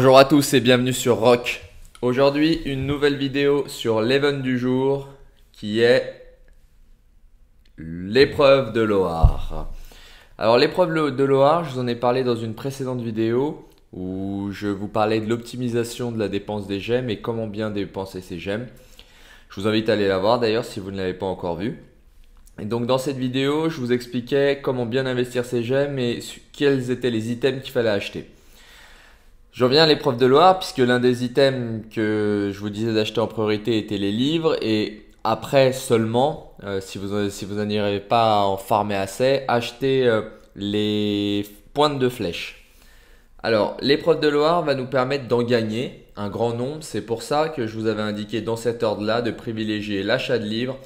Bonjour à tous et bienvenue sur Rock. Aujourd'hui, une nouvelle vidéo sur l'event du jour qui est l'épreuve de Loar. Alors l'épreuve de Loar, je vous en ai parlé dans une précédente vidéo où je vous parlais de l'optimisation de la dépense des gemmes et comment bien dépenser ces gemmes. Je vous invite à aller la voir d'ailleurs si vous ne l'avez pas encore vue. Et donc dans cette vidéo, je vous expliquais comment bien investir ces gemmes et quels étaient les items qu'il fallait acheter. Je reviens à l'épreuve de Loire, puisque l'un des items que je vous disais d'acheter en priorité était les livres, et après seulement, euh, si vous, si vous pas à en farmer assez, acheter euh, les pointes de flèche. Alors, l'épreuve de Loire va nous permettre d'en gagner un grand nombre, c'est pour ça que je vous avais indiqué dans cet ordre-là de privilégier l'achat de livres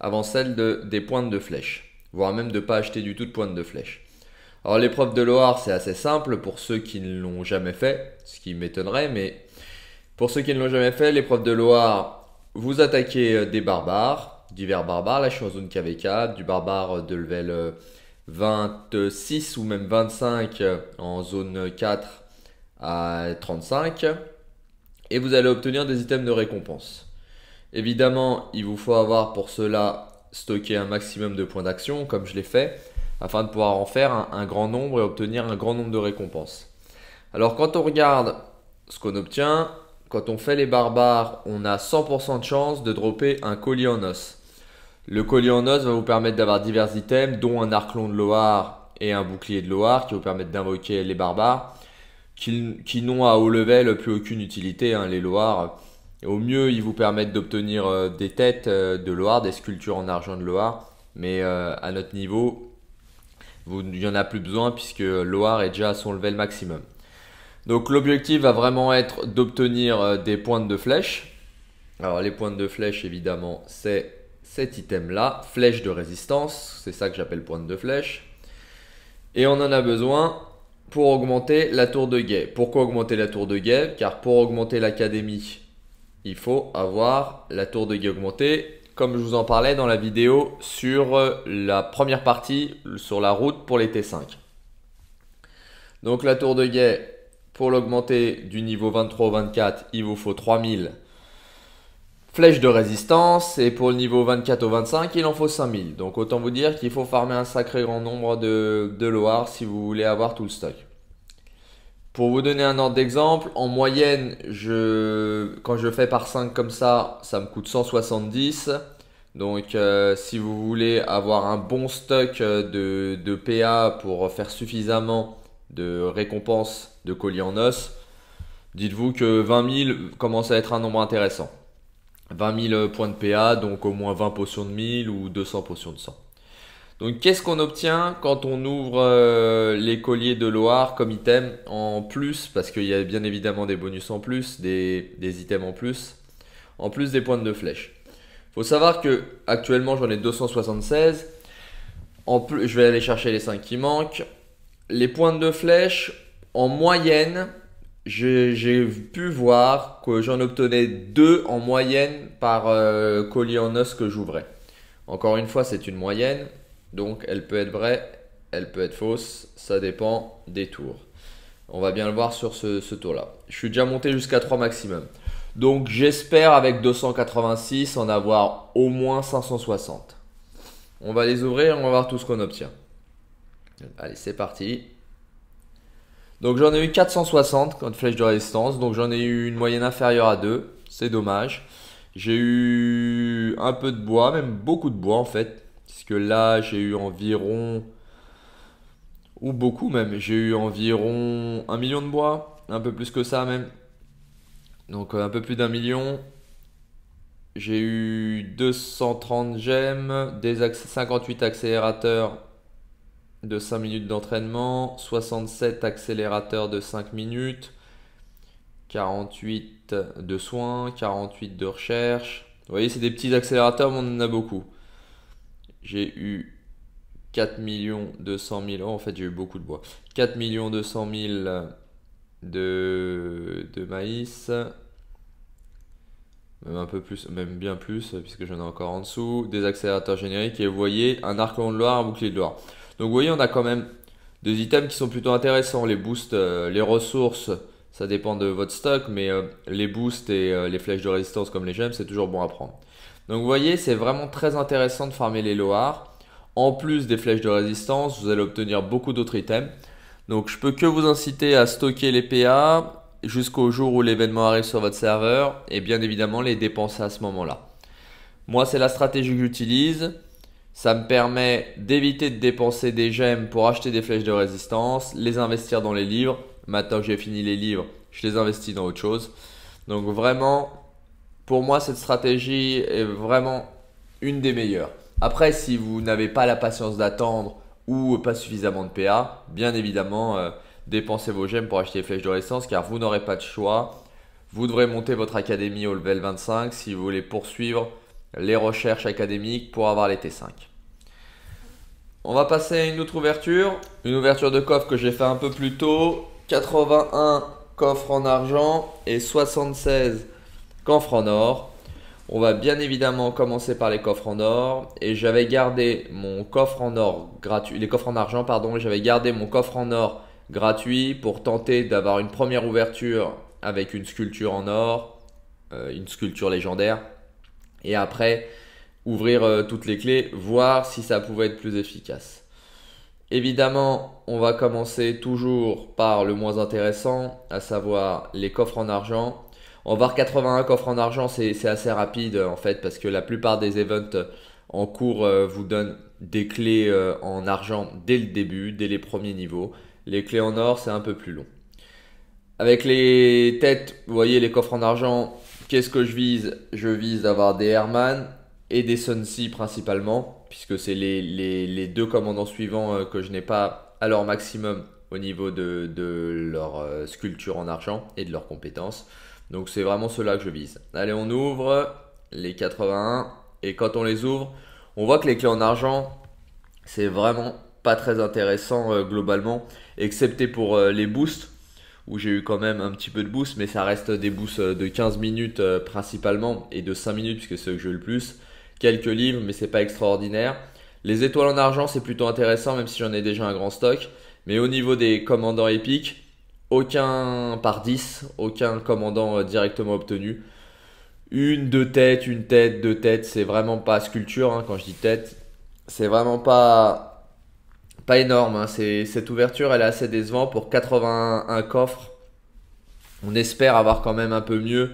avant celle de, des pointes de flèche, voire même de ne pas acheter du tout de pointes de flèche. Alors l'épreuve de Loire, c'est assez simple pour ceux qui ne l'ont jamais fait, ce qui m'étonnerait, mais pour ceux qui ne l'ont jamais fait, l'épreuve de Loire, vous attaquez euh, des barbares, divers barbares, là je suis en zone KVK, du barbare euh, de level 26 euh, ou même 25 en zone 4 à 35, et vous allez obtenir des items de récompense. Évidemment, il vous faut avoir pour cela stocké un maximum de points d'action, comme je l'ai fait, afin de pouvoir en faire un, grand nombre et obtenir un grand nombre de récompenses. Alors quand on regarde ce qu'on obtient, quand on fait les barbares, on a 100% de chance de dropper un collier en os. Le collier en os va vous permettre d'avoir divers items, dont un arclon de Loire et un bouclier de Loire, qui vous permettent d'invoquer les barbares, qui, n'ont à haut level plus aucune utilité, hein, les Loirs. Au mieux, ils vous permettent d'obtenir euh, des têtes euh, de Loire, des sculptures en argent de Loire, mais euh, à notre niveau, il n'y en a plus besoin puisque Loire est déjà à son level maximum. Donc l'objectif va vraiment être d'obtenir euh, des pointes de flèche. Alors les pointes de flèche évidemment c'est cet item là, flèche de résistance, c'est ça que j'appelle pointe de flèche. Et on en a besoin pour augmenter la tour de guet. Pourquoi augmenter la tour de guet Car pour augmenter l'académie, il faut avoir la tour de guet augmentée comme je vous en parlais dans la vidéo sur euh, la première partie, sur la route pour les T5. Donc la tour de guet, pour l'augmenter du niveau 23 au 24, il vous faut 3000 flèches de résistance. Et pour le niveau 24 au 25, il en faut 5000. Donc autant vous dire qu'il faut farmer un sacré grand nombre de, de Loire si vous voulez avoir tout le stock. Pour vous donner un ordre d'exemple, en moyenne, je, quand je fais par 5 comme ça, ça me coûte 170. Donc euh, si vous voulez avoir un bon stock euh, de, de PA pour faire suffisamment de récompenses de colis en os, dites-vous que 20 000 commence à être un nombre intéressant. 20 000 points de PA, donc au moins 20 potions de 1000 ou 200 potions de 100. Donc qu'est-ce qu'on obtient quand on ouvre euh, les colliers de Loire comme item en plus Parce qu'il y a bien évidemment des bonus en plus, des, items en plus, en plus des pointes de flèche. Faut savoir que actuellement j'en ai 276. En plus, je vais aller chercher les 5 qui manquent. Les pointes de flèche, en moyenne, j'ai pu voir que j'en obtenais 2 en moyenne par euh, collier en os que j'ouvrais. Encore une fois, c'est une moyenne. Donc elle peut être vraie, elle peut être fausse, ça dépend des tours. On va bien le voir sur ce, ce tour-là. Je suis déjà monté jusqu'à 3 maximum. Donc j'espère avec 286 en avoir au moins 560. On va les ouvrir, on va voir tout ce qu'on obtient. Allez, c'est parti. Donc j'en ai eu 460 contre flèche de résistance, donc j'en ai eu une moyenne inférieure à 2, c'est dommage. J'ai eu un peu de bois, même beaucoup de bois en fait, Puisque là, j'ai eu environ, ou beaucoup même, j'ai eu environ un million de bois, un peu plus que ça même. Donc euh, un peu plus d'un million. J'ai eu 230 gemmes, des 58 accélérateurs de 5 minutes d'entraînement, 67 accélérateurs de 5 minutes, 48 de soins, 48 de recherche. Vous voyez, c'est des petits accélérateurs, mais on en a beaucoup j'ai eu 4 200 000. en fait, j'ai eu beaucoup de bois. 4 200 000 de, de maïs. Même un peu plus, même bien plus, puisque j'en ai encore en dessous. Des accélérateurs génériques. Et vous voyez, un arc long de Loire, un bouclier de Loire. Donc, vous voyez, on a quand même deux items qui sont plutôt intéressants. Les boosts, euh, les ressources, ça dépend de votre stock, mais euh, les boosts et euh, les flèches de résistance comme les gemmes, c'est toujours bon à prendre. Donc vous voyez, c'est vraiment très intéressant de farmer les Loars. En plus des flèches de résistance, vous allez obtenir beaucoup d'autres items. Donc je peux que vous inciter à stocker les PA jusqu'au jour où l'événement arrive sur votre serveur et bien évidemment les dépenser à ce moment-là. Moi c'est la stratégie que j'utilise. Ça me permet d'éviter de dépenser des gemmes pour acheter des flèches de résistance, les investir dans les livres. Maintenant que j'ai fini les livres, je les investis dans autre chose. Donc vraiment, pour moi, cette stratégie est vraiment une des meilleures. Après, si vous n'avez pas la patience d'attendre ou pas suffisamment de PA, bien évidemment, euh, dépensez vos gemmes pour acheter les flèches de l'essence car vous n'aurez pas de choix. Vous devrez monter votre académie au level 25 si vous voulez poursuivre les recherches académiques pour avoir les T5. On va passer à une autre ouverture. Une ouverture de coffre que j'ai fait un peu plus tôt. 81 coffres en argent et 76 en or. On va bien évidemment commencer par les coffres en or. Et j'avais gardé mon coffre en or gratuit, les coffres en argent, pardon, j'avais gardé mon coffre en or gratuit pour tenter d'avoir une première ouverture avec une sculpture en or, euh, une sculpture légendaire. Et après, ouvrir euh, toutes les clés, voir si ça pouvait être plus efficace. Évidemment, on va commencer toujours par le moins intéressant, à savoir les coffres en argent. En VAR 81 coffres en argent, c'est assez rapide en fait parce que la plupart des events euh, en cours euh, vous donnent des clés euh, en argent dès le début, dès les premiers niveaux. Les clés en or, c'est un peu plus long. Avec les têtes, vous voyez les coffres en argent, qu'est-ce que je vise Je vise d'avoir des Airman et des Sunsea principalement, puisque c'est les, deux commandants suivants que je n'ai pas à leur maximum au niveau de, de leur sculpture en argent et de leurs compétences. Donc c'est vraiment cela que je vise. Allez, on ouvre les 81. Et quand on les ouvre, on voit que les clés en argent, c'est vraiment pas très intéressant euh, globalement, excepté pour euh, les boosts, où j'ai eu quand même un petit peu de boost, mais ça reste des boosts euh, de 15 minutes principalement, et de 5 minutes, puisque c'est ce que j'ai le plus. Quelques livres, mais c'est pas extraordinaire. Les étoiles en argent, c'est plutôt intéressant, même si j'en ai déjà un grand stock. Mais au niveau des commandants épiques, aucun par 10, aucun commandant euh, directement obtenu. Une, deux têtes, une tête, deux têtes, c'est vraiment pas sculpture hein, quand je dis tête. C'est vraiment pas, pas énorme. Hein. Cette ouverture, elle est assez décevante pour 81 coffres. On espère avoir quand même un peu mieux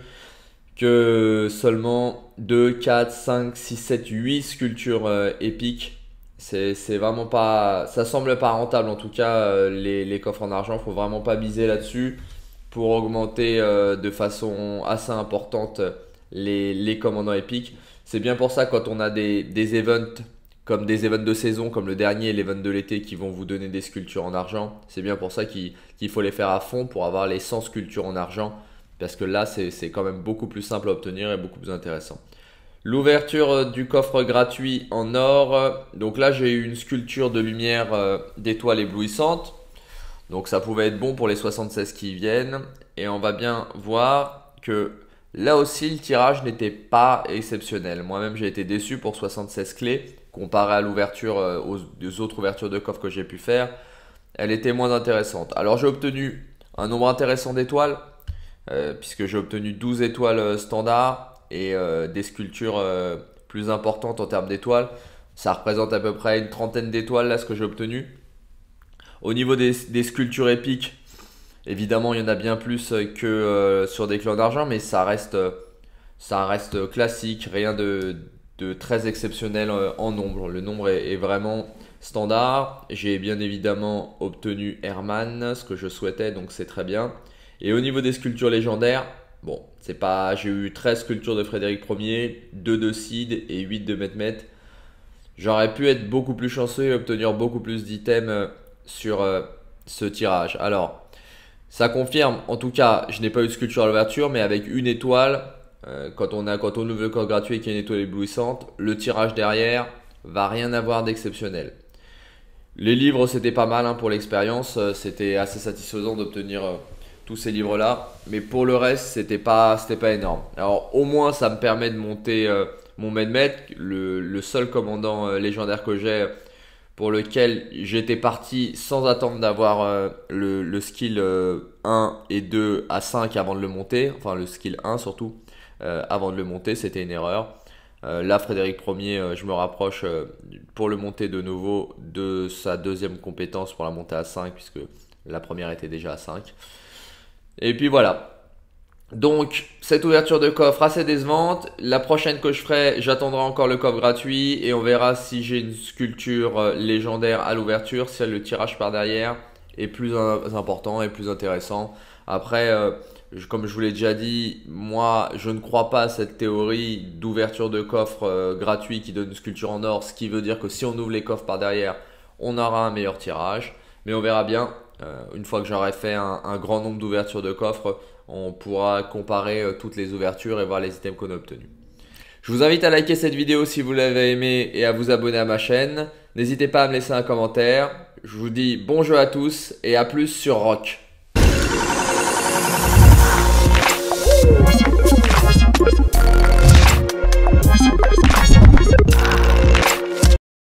que seulement 2, 4, 5, 6, 7, 8 sculptures euh, épiques. C'est vraiment pas. Ça semble pas rentable en tout cas, euh, les, coffres en argent. Faut vraiment pas miser là-dessus pour augmenter euh, de façon assez importante les, commandants épiques. C'est bien pour ça quand on a des, des events comme des events de saison, comme le dernier, l'event de l'été, qui vont vous donner des sculptures en argent. C'est bien pour ça qu'il faut les faire à fond pour avoir les 100 sculptures en argent. Parce que là, c'est quand même beaucoup plus simple à obtenir et beaucoup plus intéressant. L'ouverture euh, du coffre gratuit en or. Donc là, j'ai eu une sculpture de lumière euh, d'étoiles éblouissantes. Donc ça pouvait être bon pour les 76 qui viennent. Et on va bien voir que là aussi, le tirage n'était pas exceptionnel. Moi-même, j'ai été déçu pour 76 clés comparé à l'ouverture, euh, aux autres ouvertures de coffre que j'ai pu faire. Elle était moins intéressante. Alors j'ai obtenu un nombre intéressant d'étoiles, puisque j'ai obtenu 12 étoiles standard, et euh, des sculptures euh, plus importantes en termes d'étoiles. Ça représente à peu près une trentaine d'étoiles là ce que j'ai obtenu. Au niveau des, sculptures épiques, évidemment il y en a bien plus euh, que sur des clans d'argent, mais ça reste, ça reste classique, rien de, très exceptionnel en nombre. Le nombre est vraiment standard. J'ai bien évidemment obtenu Herman, ce que je souhaitais, donc c'est très bien. Et au niveau des sculptures légendaires, Bon, c'est pas. J'ai eu 13 sculptures de Frédéric Ier, 2 de Cid et 8 de MetMet. J'aurais pu être beaucoup plus chanceux et obtenir beaucoup plus d'items euh, sur euh, ce tirage. Alors, ça confirme, en tout cas, je n'ai pas eu de sculpture à l'ouverture, mais avec une étoile, euh, quand on a quand on ouvre le code gratuit et qu'il y a une étoile éblouissante, le tirage derrière va rien avoir d'exceptionnel. Les livres, c'était pas mal hein, pour l'expérience, c'était assez satisfaisant d'obtenir tous ces livres-là. Mais pour le reste, c'était pas, c'était pas énorme. Alors au moins, ça me permet de monter euh, mon Medmet, le, seul commandant euh, légendaire que j'ai, pour lequel j'étais parti sans attendre d'avoir euh, le, skill 1 et 2 à 5 avant de le monter. Enfin, le skill 1 surtout, avant de le monter, c'était une erreur. là, Frédéric Ier, je me rapproche pour le monter de nouveau de sa deuxième compétence pour la monter à 5, puisque la première était déjà à 5. Et puis voilà. Donc, cette ouverture de coffre assez décevante. La prochaine que je ferai, j'attendrai encore le coffre gratuit et on verra si j'ai une sculpture euh, légendaire à l'ouverture, si le tirage par derrière est plus important et plus intéressant. Après, euh, comme je vous l'ai déjà dit, moi, je ne crois pas à cette théorie d'ouverture de coffre euh, gratuit qui donne une sculpture en or, ce qui veut dire que si on ouvre les coffres par derrière, on aura un meilleur tirage. Mais on verra bien. Euh, une fois que j'aurai fait un, grand nombre d'ouvertures de coffres, on pourra comparer euh, toutes les ouvertures et voir les items qu'on a obtenus. Je vous invite à liker cette vidéo si vous l'avez aimé et à vous abonner à ma chaîne. N'hésitez pas à me laisser un commentaire. Je vous dis bon jeu à tous et à plus sur Rock.